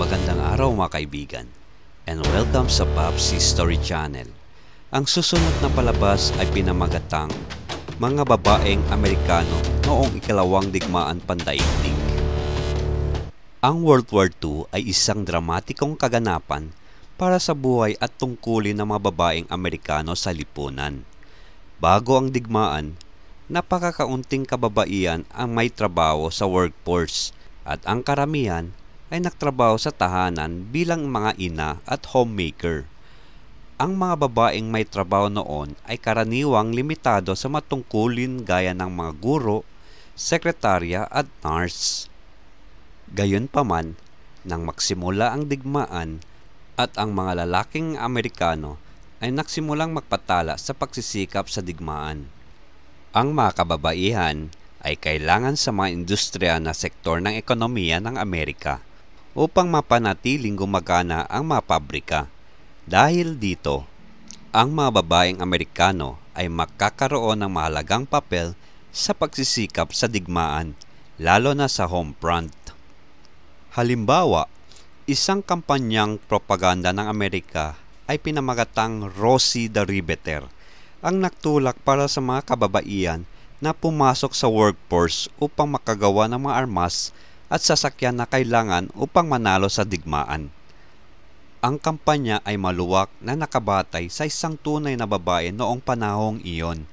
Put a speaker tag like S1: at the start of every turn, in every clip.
S1: Magandang araw mga kaibigan and welcome sa Pops History Channel. Ang susunod na palabas ay pinamagatang Mga Babaeng Amerikano noong ikalawang digmaan pandaigdig. Ang World War II ay isang dramatikong kaganapan para sa buhay at tungkulin ng mga babaeng Amerikano sa lipunan. Bago ang digmaan, napakakaunting kababaihan ang may trabaho sa workforce at ang karamihan ay nagtrabaho sa tahanan bilang mga ina at homemaker. Ang mga babaeng may trabaho noon ay karaniwang limitado sa matungkulin gaya ng mga guro, sekretarya at nurse. Gayunpaman, nang magsimula ang digmaan at ang mga lalaking Amerikano ay nagsimulang magpatala sa pagsisikap sa digmaan. Ang mga kababaihan ay kailangan sa mga industriya na sektor ng ekonomiya ng Amerika upang mapanatiling gumagana ang mga pabrika. Dahil dito, ang mga babaeng Amerikano ay makakaroon ng mahalagang papel sa pagsisikap sa digmaan, lalo na sa home front. Halimbawa, isang kampanyang propaganda ng Amerika ay pinamagatang Rosie the Riveter ang nagtulak para sa mga kababaihan na pumasok sa workforce upang makagawa ng mga armas at sasakyan na kailangan upang manalo sa digmaan. Ang kampanya ay maluwak na nakabatay sa isang tunay na babae noong panahong iyon.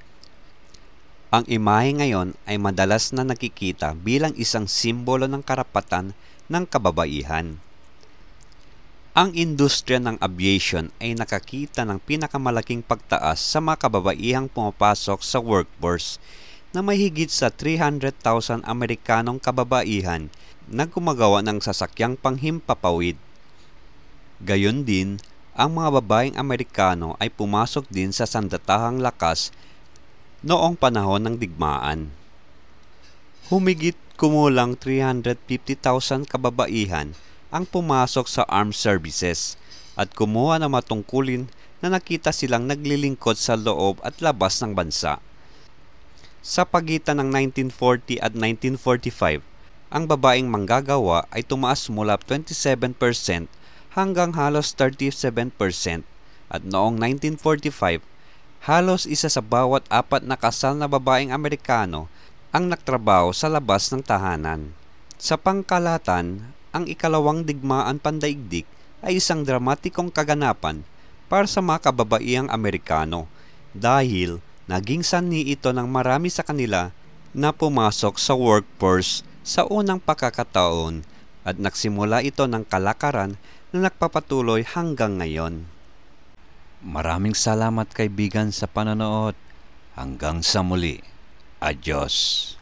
S1: Ang imahe ngayon ay madalas na nakikita bilang isang simbolo ng karapatan ng kababaihan. Ang industriya ng aviation ay nakakita ng pinakamalaking pagtaas sa mga kababaihang pumapasok sa workforce na may higit sa 300,000 Amerikanong kababaihan na gumagawa ng sasakyang panghimpapawid. Gayon din, ang mga babaeng Amerikano ay pumasok din sa sandatahang lakas noong panahon ng digmaan. Humigit kumulang 350,000 kababaihan ang pumasok sa armed services at kumuha ng matungkulin na nakita silang naglilingkod sa loob at labas ng bansa. Sa pagitan ng 1940 at 1945, ang babaeng manggagawa ay tumaas mula 27% hanggang halos 37% at noong 1945, halos isa sa bawat apat na kasal na babaeng Amerikano ang nagtrabaho sa labas ng tahanan. Sa pangkalatan, ang ikalawang digmaan pandaigdig ay isang dramatikong kaganapan para sa mga kababaiang Amerikano dahil naging sanhi ito ng marami sa kanila na pumasok sa workforce sa unang pagkakataon at nagsimula ito ng kalakaran na nagpapatuloy hanggang ngayon. Maraming salamat kaibigan sa panonood. Hanggang sa muli. Adios.